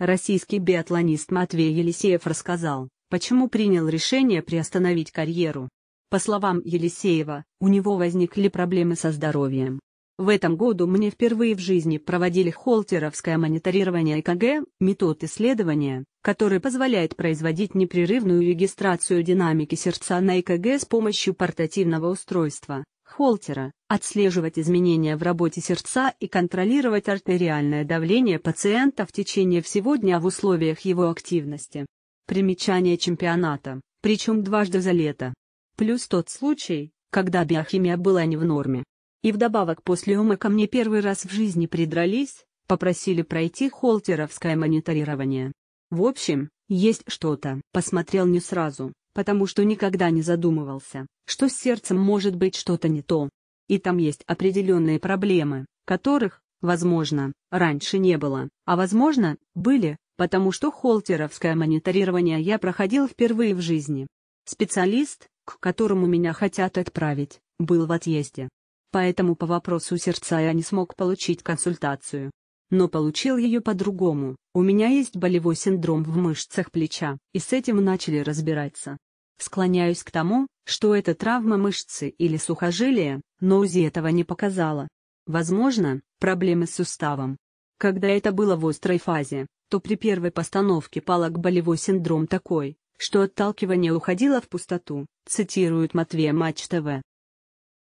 Российский биатлонист Матвей Елисеев рассказал, почему принял решение приостановить карьеру. По словам Елисеева, у него возникли проблемы со здоровьем. В этом году мне впервые в жизни проводили холтеровское мониторирование ЭКГ, метод исследования, который позволяет производить непрерывную регистрацию динамики сердца на ЭКГ с помощью портативного устройства, Холтера, отслеживать изменения в работе сердца и контролировать артериальное давление пациента в течение всего дня в условиях его активности. Примечание чемпионата, причем дважды за лето. Плюс тот случай, когда биохимия была не в норме. И вдобавок после ума ко мне первый раз в жизни придрались, попросили пройти холтеровское мониторирование. В общем, есть что-то. Посмотрел не сразу потому что никогда не задумывался, что с сердцем может быть что-то не то. И там есть определенные проблемы, которых, возможно, раньше не было, а возможно, были, потому что холтеровское мониторирование я проходил впервые в жизни. Специалист, к которому меня хотят отправить, был в отъезде. Поэтому по вопросу сердца я не смог получить консультацию но получил ее по-другому. У меня есть болевой синдром в мышцах плеча, и с этим начали разбираться. Склоняюсь к тому, что это травма мышцы или сухожилия, но УЗИ этого не показало. Возможно, проблемы с суставом. Когда это было в острой фазе, то при первой постановке палок болевой синдром такой, что отталкивание уходило в пустоту, цитирует Матвея Матч ТВ.